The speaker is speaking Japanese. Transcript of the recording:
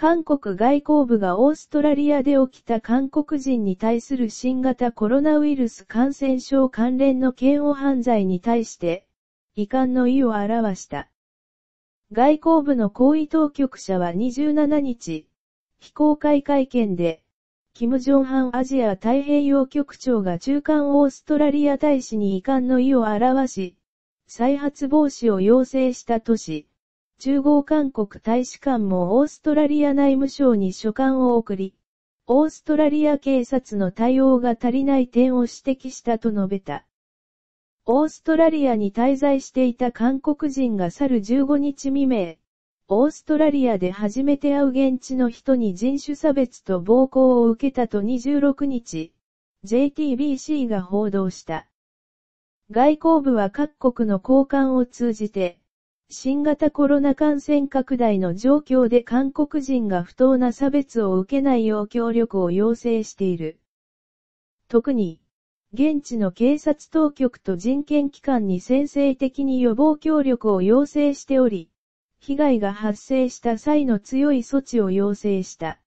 韓国外交部がオーストラリアで起きた韓国人に対する新型コロナウイルス感染症関連の嫌悪犯罪に対して、遺憾の意を表した。外交部の行為当局者は27日、非公開会見で、キム・ジョンハンアジア太平洋局長が中間オーストラリア大使に遺憾の意を表し、再発防止を要請したとし、中央韓国大使館もオーストラリア内務省に書簡を送り、オーストラリア警察の対応が足りない点を指摘したと述べた。オーストラリアに滞在していた韓国人が去る15日未明、オーストラリアで初めて会う現地の人に人種差別と暴行を受けたと26日、JTBC が報道した。外交部は各国の交換を通じて、新型コロナ感染拡大の状況で韓国人が不当な差別を受けないよう協力を要請している。特に、現地の警察当局と人権機関に先制的に予防協力を要請しており、被害が発生した際の強い措置を要請した。